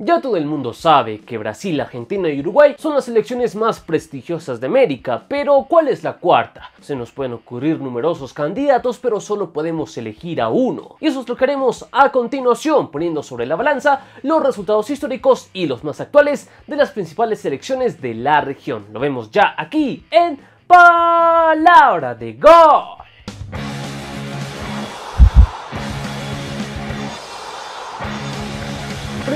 Ya todo el mundo sabe que Brasil, Argentina y Uruguay son las selecciones más prestigiosas de América, pero ¿cuál es la cuarta? Se nos pueden ocurrir numerosos candidatos, pero solo podemos elegir a uno. Y eso es lo que haremos a continuación, poniendo sobre la balanza los resultados históricos y los más actuales de las principales selecciones de la región. Lo vemos ya aquí en Palabra de Gol.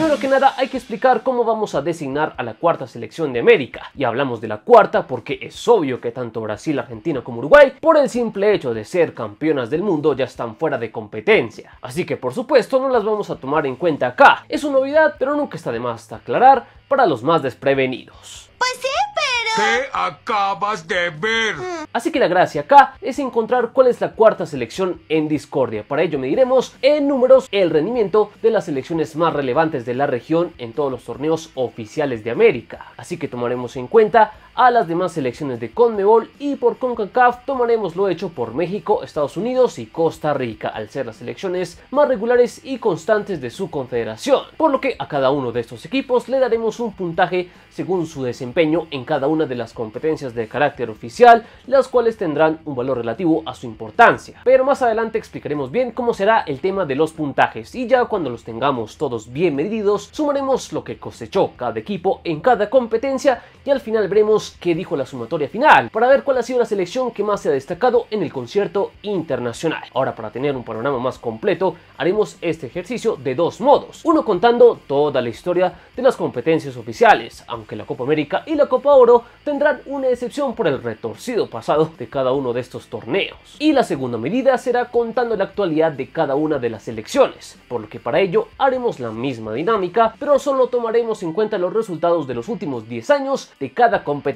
Primero que nada hay que explicar cómo vamos a designar a la cuarta selección de América. Y hablamos de la cuarta porque es obvio que tanto Brasil, Argentina como Uruguay, por el simple hecho de ser campeonas del mundo, ya están fuera de competencia. Así que por supuesto no las vamos a tomar en cuenta acá. Es una novedad, pero nunca está de más aclarar para los más desprevenidos. Pues acabas de ver. Mm. Así que la gracia acá es encontrar cuál es la cuarta selección en discordia. Para ello mediremos en números el rendimiento de las selecciones más relevantes de la región en todos los torneos oficiales de América. Así que tomaremos en cuenta a las demás selecciones de Conmebol y por CONCACAF tomaremos lo hecho por México, Estados Unidos y Costa Rica, al ser las selecciones más regulares y constantes de su confederación, por lo que a cada uno de estos equipos le daremos un puntaje según su desempeño en cada una de las competencias de carácter oficial, las cuales tendrán un valor relativo a su importancia. Pero más adelante explicaremos bien cómo será el tema de los puntajes y ya cuando los tengamos todos bien medidos, sumaremos lo que cosechó cada equipo en cada competencia y al final veremos que dijo la sumatoria final, para ver cuál ha sido la selección que más se ha destacado en el concierto internacional. Ahora, para tener un panorama más completo, haremos este ejercicio de dos modos. Uno contando toda la historia de las competencias oficiales, aunque la Copa América y la Copa Oro tendrán una excepción por el retorcido pasado de cada uno de estos torneos. Y la segunda medida será contando la actualidad de cada una de las selecciones, por lo que para ello haremos la misma dinámica, pero solo tomaremos en cuenta los resultados de los últimos 10 años de cada competencia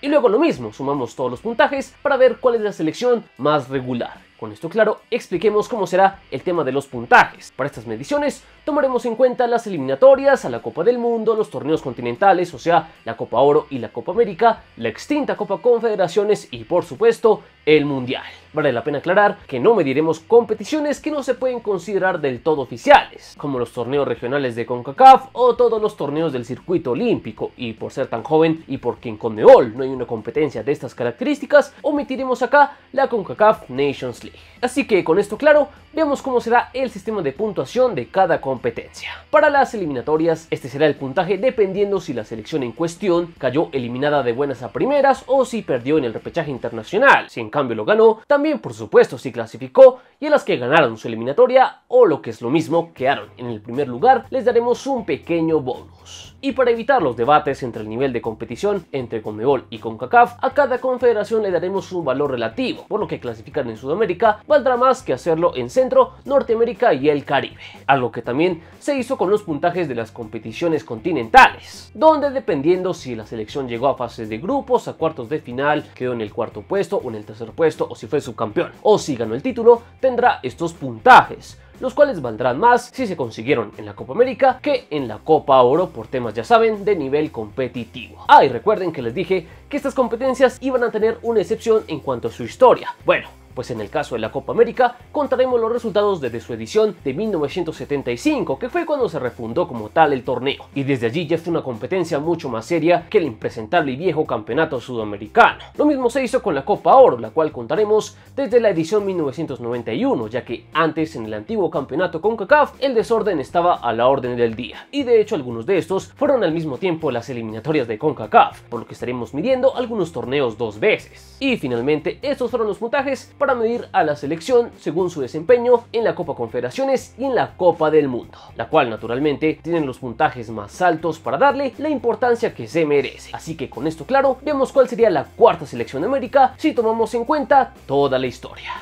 y luego lo mismo, sumamos todos los puntajes para ver cuál es la selección más regular. Con esto claro, expliquemos cómo será el tema de los puntajes. Para estas mediciones, tomaremos en cuenta las eliminatorias a la Copa del Mundo, los torneos continentales, o sea, la Copa Oro y la Copa América, la extinta Copa Confederaciones y, por supuesto, el Mundial. Vale la pena aclarar que no mediremos competiciones que no se pueden considerar del todo oficiales, como los torneos regionales de CONCACAF o todos los torneos del circuito olímpico, y por ser tan joven y porque en CONMEBOL no hay una competencia de estas características, omitiremos acá la CONCACAF Nations League. Así que con esto claro, veamos cómo será el sistema de puntuación de cada competencia. Para las eliminatorias, este será el puntaje dependiendo si la selección en cuestión cayó eliminada de buenas a primeras o si perdió en el repechaje internacional. Si en cambio lo ganó, también por supuesto si clasificó y a las que ganaron su eliminatoria o lo que es lo mismo, quedaron en el primer lugar, les daremos un pequeño bonus y para evitar los debates entre el nivel de competición entre Conmebol y CONCACAF, a cada confederación le daremos un valor relativo, por lo que clasificar en Sudamérica valdrá más que hacerlo en Centro, Norteamérica y el Caribe, algo que también se hizo con los puntajes de las competiciones continentales, donde dependiendo si la selección llegó a fases de grupos, a cuartos de final, quedó en el cuarto puesto o en el tercer puesto o si fue subcampeón, o si ganó el título, tendrá estos puntajes los cuales valdrán más si se consiguieron en la Copa América que en la Copa Oro por temas, ya saben, de nivel competitivo. Ah, y recuerden que les dije que estas competencias iban a tener una excepción en cuanto a su historia. Bueno, pues en el caso de la Copa América contaremos los resultados desde su edición de 1975, que fue cuando se refundó como tal el torneo, y desde allí ya fue una competencia mucho más seria que el impresentable y viejo campeonato sudamericano. Lo mismo se hizo con la Copa Oro, la cual contaremos desde la edición 1991, ya que antes en el antiguo campeonato CONCACAF... el desorden estaba a la orden del día, y de hecho algunos de estos fueron al mismo tiempo las eliminatorias de CONCACAF, por lo que estaremos midiendo algunos torneos dos veces. Y finalmente estos fueron los puntajes para medir a la selección según su desempeño en la Copa Confederaciones y en la Copa del Mundo, la cual naturalmente tienen los puntajes más altos para darle la importancia que se merece. Así que con esto claro, vemos cuál sería la cuarta selección de América si tomamos en cuenta toda la historia.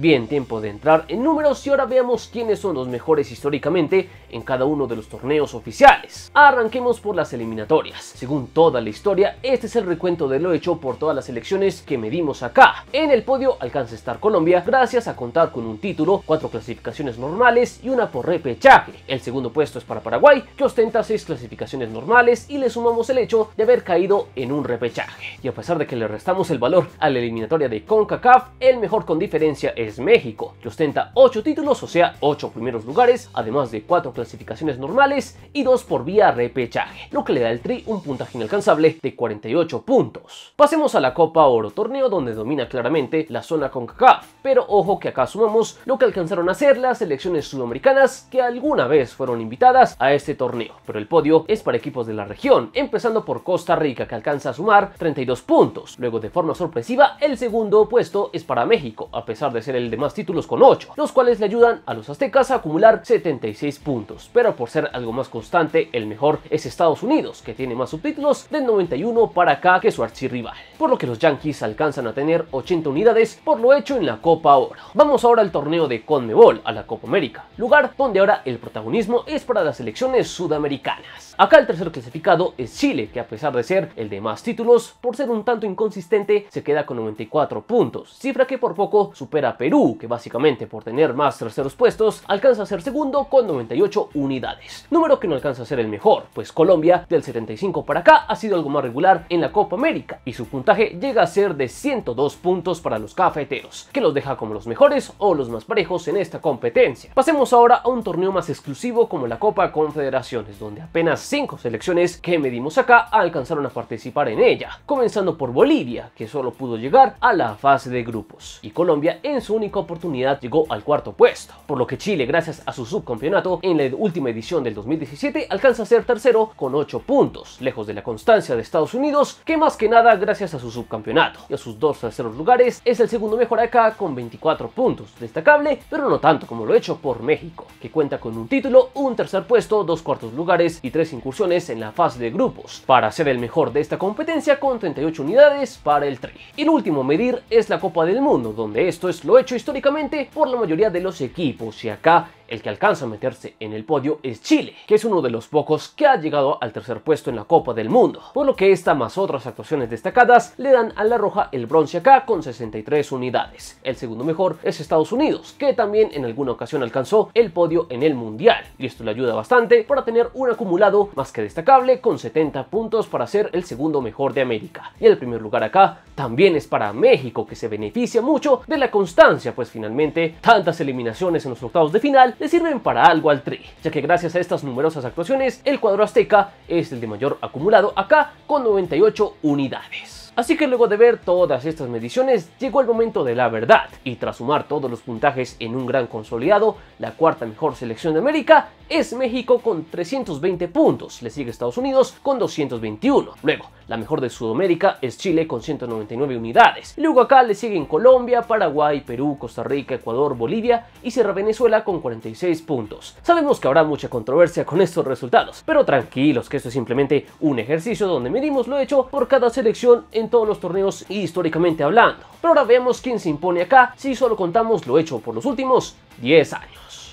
Bien, tiempo de entrar en números y ahora veamos quiénes son los mejores históricamente en cada uno de los torneos oficiales. Arranquemos por las eliminatorias. Según toda la historia, este es el recuento de lo hecho por todas las selecciones que medimos acá. En el podio alcanza a estar Colombia gracias a contar con un título, cuatro clasificaciones normales y una por repechaje. El segundo puesto es para Paraguay, que ostenta seis clasificaciones normales y le sumamos el hecho de haber caído en un repechaje. Y a pesar de que le restamos el valor a la eliminatoria de CONCACAF, el mejor con diferencia es México, que ostenta 8 títulos, o sea 8 primeros lugares, además de 4 clasificaciones normales y 2 por vía repechaje, lo que le da al Tri un puntaje inalcanzable de 48 puntos. Pasemos a la Copa Oro, torneo donde domina claramente la zona con CACAF, pero ojo que acá sumamos lo que alcanzaron a hacer las selecciones sudamericanas que alguna vez fueron invitadas a este torneo, pero el podio es para equipos de la región, empezando por Costa Rica que alcanza a sumar 32 puntos, luego de forma sorpresiva el segundo puesto es para México, a pesar de ser el de más títulos con 8, los cuales le ayudan a los aztecas a acumular 76 puntos, pero por ser algo más constante, el mejor es Estados Unidos, que tiene más subtítulos del 91 para acá que su archirrival, por lo que los Yankees alcanzan a tener 80 unidades por lo hecho en la Copa Oro. Vamos ahora al torneo de Conmebol, a la Copa América, lugar donde ahora el protagonismo es para las selecciones sudamericanas. Acá el tercer clasificado es Chile, que a pesar de ser el de más títulos, por ser un tanto inconsistente, se queda con 94 puntos, cifra que por poco supera a Perú, que básicamente por tener más terceros puestos, alcanza a ser segundo con 98 unidades. Número que no alcanza a ser el mejor, pues Colombia del 75 para acá ha sido algo más regular en la Copa América y su puntaje llega a ser de 102 puntos para los cafeteros, que los deja como los mejores o los más parejos en esta competencia. Pasemos ahora a un torneo más exclusivo como la Copa Confederaciones, donde apenas 5 selecciones que medimos acá alcanzaron a participar en ella, comenzando por Bolivia, que solo pudo llegar a la fase de grupos, y Colombia en su única oportunidad llegó al cuarto puesto, por lo que Chile, gracias a su subcampeonato en la última edición del 2017, alcanza a ser tercero con 8 puntos, lejos de la constancia de Estados Unidos, que más que nada gracias a su subcampeonato y a sus dos terceros lugares es el segundo mejor acá con 24 puntos, destacable, pero no tanto como lo hecho por México, que cuenta con un título, un tercer puesto, dos cuartos lugares y tres incursiones en la fase de grupos, para ser el mejor de esta competencia con 38 unidades para el Tri. el último medir es la Copa del Mundo, donde esto es lo hecho históricamente por la mayoría de los equipos y acá el que alcanza a meterse en el podio es Chile, que es uno de los pocos que ha llegado al tercer puesto en la Copa del Mundo, por lo que esta más otras actuaciones destacadas le dan a La Roja el bronce acá con 63 unidades. El segundo mejor es Estados Unidos, que también en alguna ocasión alcanzó el podio en el Mundial, y esto le ayuda bastante para tener un acumulado más que destacable con 70 puntos para ser el segundo mejor de América. Y el primer lugar acá también es para México, que se beneficia mucho de la constancia, pues finalmente tantas eliminaciones en los octavos de final le sirven para algo al Tri, ya que gracias a estas numerosas actuaciones, el cuadro azteca es el de mayor acumulado acá con 98 unidades. Así que luego de ver todas estas mediciones, llegó el momento de la verdad, y tras sumar todos los puntajes en un gran consolidado, la cuarta mejor selección de América es México con 320 puntos, le sigue Estados Unidos con 221, luego la mejor de Sudamérica es Chile con 199 unidades, luego acá le siguen Colombia, Paraguay, Perú, Costa Rica, Ecuador, Bolivia y Sierra Venezuela con 46 puntos. Sabemos que habrá mucha controversia con estos resultados, pero tranquilos que esto es simplemente un ejercicio donde medimos lo hecho por cada selección en todos los torneos históricamente hablando. Pero ahora vemos quién se impone acá si solo contamos lo hecho por los últimos 10 años.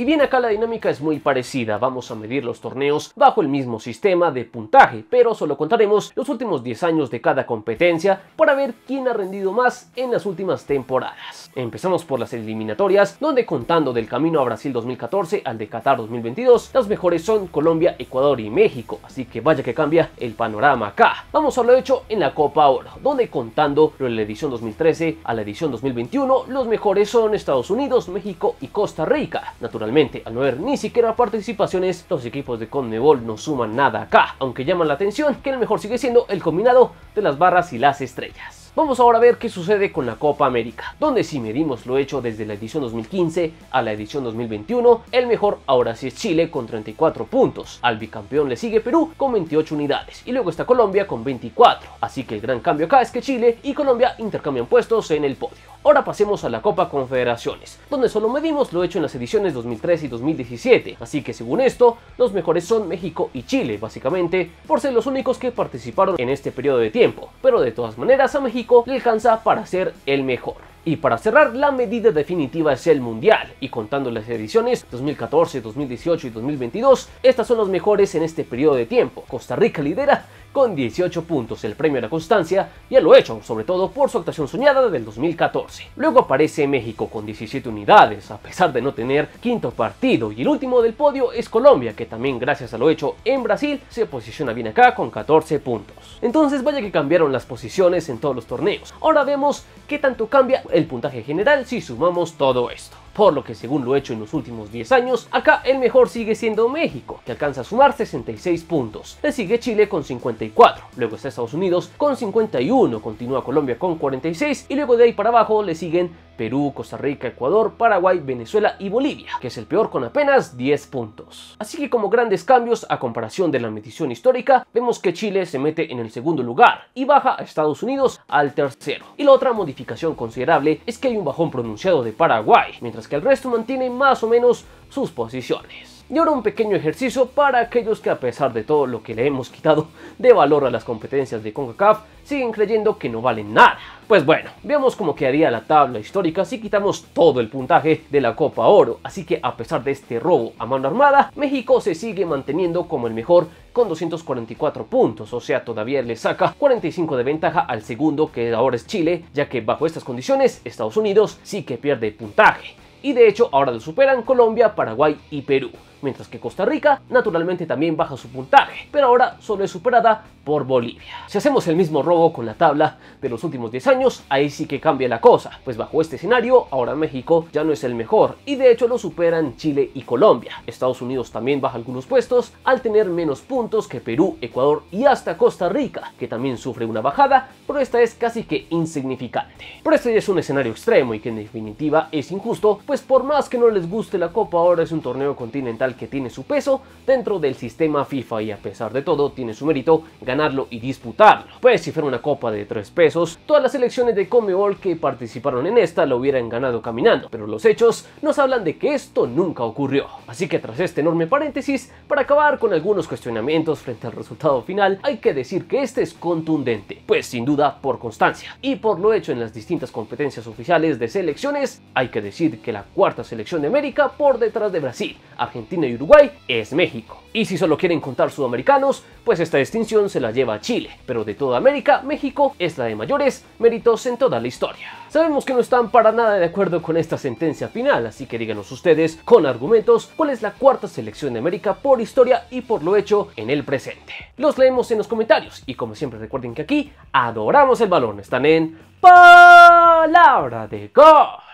Y bien acá la dinámica es muy parecida, vamos a medir los torneos bajo el mismo sistema de puntaje, pero solo contaremos los últimos 10 años de cada competencia para ver quién ha rendido más en las últimas temporadas. Empezamos por las eliminatorias, donde contando del camino a Brasil 2014 al de Qatar 2022, las mejores son Colombia, Ecuador y México, así que vaya que cambia el panorama acá. Vamos a lo hecho en la Copa Oro, donde contando de la edición 2013 a la edición 2021, los mejores son Estados Unidos, México y Costa Rica. Naturalmente al no haber ni siquiera participaciones, los equipos de Conmebol no suman nada acá, aunque llaman la atención que el mejor sigue siendo el combinado de las barras y las estrellas. Vamos ahora a ver qué sucede con la Copa América, donde si medimos lo hecho desde la edición 2015 a la edición 2021, el mejor ahora sí es Chile con 34 puntos, al bicampeón le sigue Perú con 28 unidades y luego está Colombia con 24, así que el gran cambio acá es que Chile y Colombia intercambian puestos en el podio. Ahora pasemos a la Copa Confederaciones, donde solo medimos lo hecho en las ediciones 2003 y 2017, así que según esto, los mejores son México y Chile, básicamente, por ser los únicos que participaron en este periodo de tiempo, pero de todas maneras a México le alcanza para ser el mejor. Y para cerrar, la medida definitiva es el Mundial, y contando las ediciones 2014, 2018 y 2022, estas son las mejores en este periodo de tiempo. Costa Rica lidera con 18 puntos, el premio a la constancia y a lo hecho, sobre todo por su actuación soñada del 2014. Luego aparece México con 17 unidades, a pesar de no tener quinto partido, y el último del podio es Colombia, que también gracias a lo hecho en Brasil se posiciona bien acá con 14 puntos. Entonces vaya que cambiaron las posiciones en todos los torneos. Ahora vemos qué tanto cambia el puntaje general si sumamos todo esto por lo que según lo hecho en los últimos 10 años, acá el mejor sigue siendo México, que alcanza a sumar 66 puntos. Le sigue Chile con 54, luego está Estados Unidos con 51, continúa Colombia con 46 y luego de ahí para abajo le siguen Perú, Costa Rica, Ecuador, Paraguay, Venezuela y Bolivia, que es el peor con apenas 10 puntos. Así que como grandes cambios a comparación de la medición histórica, vemos que Chile se mete en el segundo lugar y baja a Estados Unidos al tercero. Y la otra modificación considerable es que hay un bajón pronunciado de Paraguay, mientras que el resto mantiene más o menos sus posiciones. Y ahora un pequeño ejercicio para aquellos que a pesar de todo lo que le hemos quitado de valor a las competencias de CONCACAF, siguen creyendo que no valen nada. Pues bueno, veamos cómo quedaría la tabla histórica si quitamos todo el puntaje de la Copa Oro, así que a pesar de este robo a mano armada, México se sigue manteniendo como el mejor con 244 puntos, o sea todavía le saca 45 de ventaja al segundo que ahora es Chile, ya que bajo estas condiciones Estados Unidos sí que pierde puntaje y de hecho ahora lo superan Colombia, Paraguay y Perú mientras que Costa Rica naturalmente también baja su puntaje, pero ahora solo es superada por Bolivia. Si hacemos el mismo robo con la tabla de los últimos 10 años, ahí sí que cambia la cosa, pues bajo este escenario ahora México ya no es el mejor y de hecho lo superan Chile y Colombia. Estados Unidos también baja algunos puestos al tener menos puntos que Perú, Ecuador y hasta Costa Rica, que también sufre una bajada, pero esta es casi que insignificante. Pero este ya es un escenario extremo y que en definitiva es injusto, pues por más que no les guste la Copa ahora es un torneo continental que tiene su peso dentro del sistema FIFA y a pesar de todo tiene su mérito ganarlo y disputarlo. Pues si fuera una copa de tres pesos, todas las selecciones de Comebol que participaron en esta lo hubieran ganado caminando, pero los hechos nos hablan de que esto nunca ocurrió. Así que tras este enorme paréntesis, para acabar con algunos cuestionamientos frente al resultado final, hay que decir que este es contundente, pues sin duda por constancia y por lo hecho en las distintas competencias oficiales de selecciones, hay que decir que la cuarta selección de América por detrás de Brasil, Argentina de Uruguay es México. Y si solo quieren contar sudamericanos, pues esta distinción se la lleva a Chile, pero de toda América, México es la de mayores méritos en toda la historia. Sabemos que no están para nada de acuerdo con esta sentencia final, así que díganos ustedes con argumentos cuál es la cuarta selección de América por historia y por lo hecho en el presente. Los leemos en los comentarios y como siempre recuerden que aquí adoramos el balón, están en Palabra de Gol.